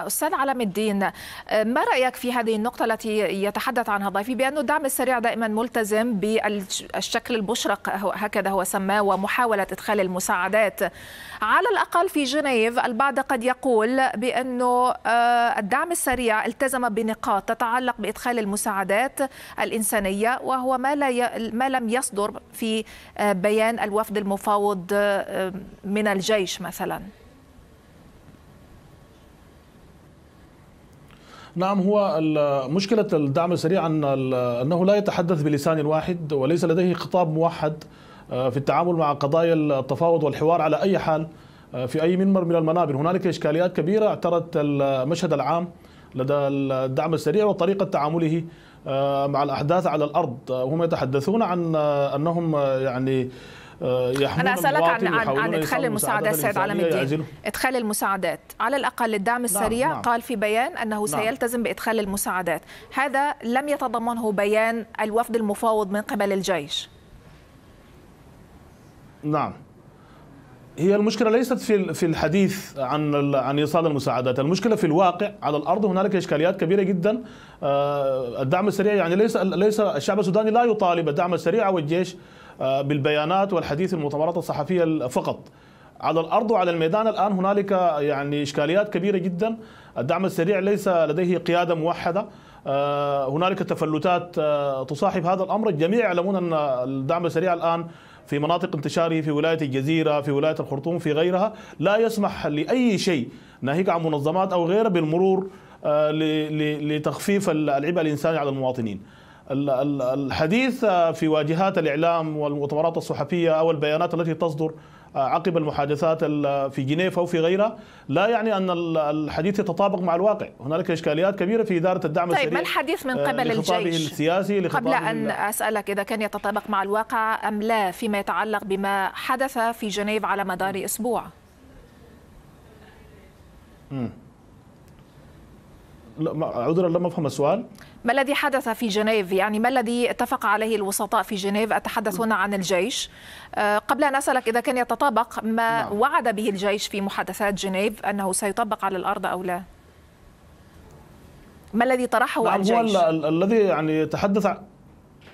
أستاذ علم الدين ما رأيك في هذه النقطة التي يتحدث عنها ضيفي بأن الدعم السريع دائما ملتزم بالشكل المشرق هكذا هو سماه ومحاولة إدخال المساعدات على الأقل في جنيف البعض قد يقول بأن آه، الدعم السريع التزم بنقاط تتعلق بإدخال المساعدات الإنسانية وهو ما, لا ي... ما لم يصدر في آه، بيان الوفد المفاوض آه، من الجيش مثلاً نعم هو مشكلة الدعم السريع أن أنه لا يتحدث بلسان واحد وليس لديه خطاب موحد آه، في التعامل مع قضايا التفاوض والحوار على أي حال آه، في أي منبر من المنابر هنالك إشكاليات كبيرة اعترت المشهد العام لدى الدعم السريع وطريقة تعامله آه، مع الأحداث على الأرض هم يتحدثون عن أنهم يعني آه، يحمون انا اسالك عن عن, عن ادخال المساعدات سيد علم الدين ادخال المساعدات على الاقل الدعم نعم، السريع نعم. نعم. قال في بيان انه نعم. سيلتزم بادخال المساعدات هذا لم يتضمنه بيان الوفد المفاوض من قبل الجيش نعم هي المشكله ليست في في الحديث عن عن ايصال المساعدات، المشكله في الواقع على الارض هنالك اشكاليات كبيره جدا آه، الدعم السريع يعني ليس ليس الشعب السوداني لا يطالب الدعم السريع والجيش بالبيانات والحديث المؤتمرات الصحفيه فقط على الارض وعلى الميدان الان هنالك يعني اشكاليات كبيره جدا الدعم السريع ليس لديه قياده موحده آه، هنالك تفلتات آه، تصاحب هذا الامر الجميع يعلمون ان الدعم السريع الان في مناطق انتشاره في ولايه الجزيره في ولايه الخرطوم في غيرها لا يسمح لاي شيء ناهيك عن منظمات او غيرها بالمرور آه، لتخفيف العبء الانساني على المواطنين الحديث في واجهات الإعلام والمؤتمرات الصحفية أو البيانات التي تصدر عقب المحادثات في جنيف أو في غيرها لا يعني أن الحديث يتطابق مع الواقع هنالك إشكاليات كبيرة في إدارة الدعم طيب السريع ما الحديث من قبل آه، الجيش السياسي قبل أن أسألك إذا كان يتطابق مع الواقع أم لا فيما يتعلق بما حدث في جنيف على مدار أسبوع عذرا لم افهم السؤال ما الذي حدث في جنيف يعني ما الذي اتفق عليه الوسطاء في جنيف اتحدث هنا عن الجيش آه، قبل ان اسالك اذا كان يتطابق ما نعم. وعد به الجيش في محادثات جنيف انه سيطبق على الارض او لا ما الذي طرحه نعم الجيش هو الذي يعني تحدث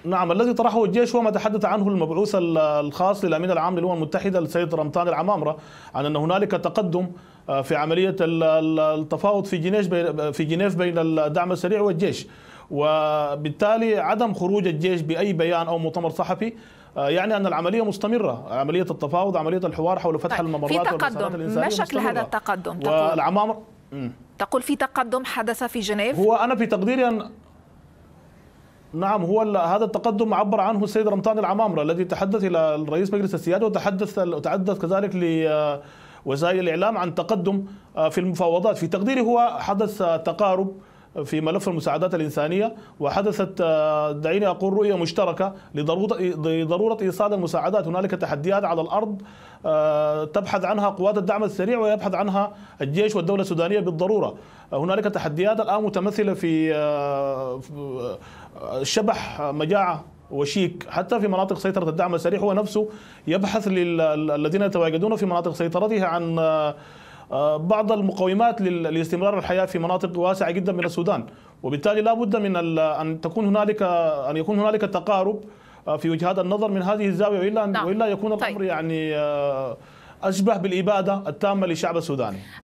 نعم الذي طرحه الجيش هو ما تحدث عنه المبعوث الخاص للامين العام للامم المتحده السيد رمضان العمامره عن ان هنالك تقدم آه، في عمليه التفاوض في جنيف في جنيف بين الدعم السريع والجيش وبالتالي عدم خروج الجيش باي بيان او مؤتمر صحفي آه، يعني ان العمليه مستمره عمليه التفاوض عمليه الحوار حول فتح طيب. الممرات في تقدم ما شكل هذا التقدم والعمامره تقول في تقدم حدث في جنيف هو انا في تقديري ان نعم هو هذا التقدم عبر عنه السيد رمضان العمامرة الذي تحدث إلى الرئيس مجلس السيادة وتحدث وتحدث كذلك لوسائل آه، الإعلام عن تقدم آه، في المفاوضات في تقديري هو حدث آه، تقارب في ملف المساعدات الإنسانية وحدثت آه، دعيني أقول رؤية مشتركة لضرورة إيصال المساعدات هنالك تحديات على الأرض آه، تبحث عنها قوات الدعم السريع ويبحث عنها الجيش والدولة السودانية بالضرورة هنالك تحديات الآن متمثلة في آه، شبح مجاعة وشيك حتى في مناطق سيطرة الدعم السريع هو نفسه يبحث للذين يتواجدون في مناطق سيطرته عن آه، بعض المقومات لاستمرار الحياه في مناطق واسعه جدا من السودان وبالتالي لا بد من ان تكون هنالك ان يكون هنالك تقارب آه، في وجهات النظر من هذه الزاويه والا نعم. والا يكون الامر طيب. يعني آه، اشبه بالاباده التامه للشعب السوداني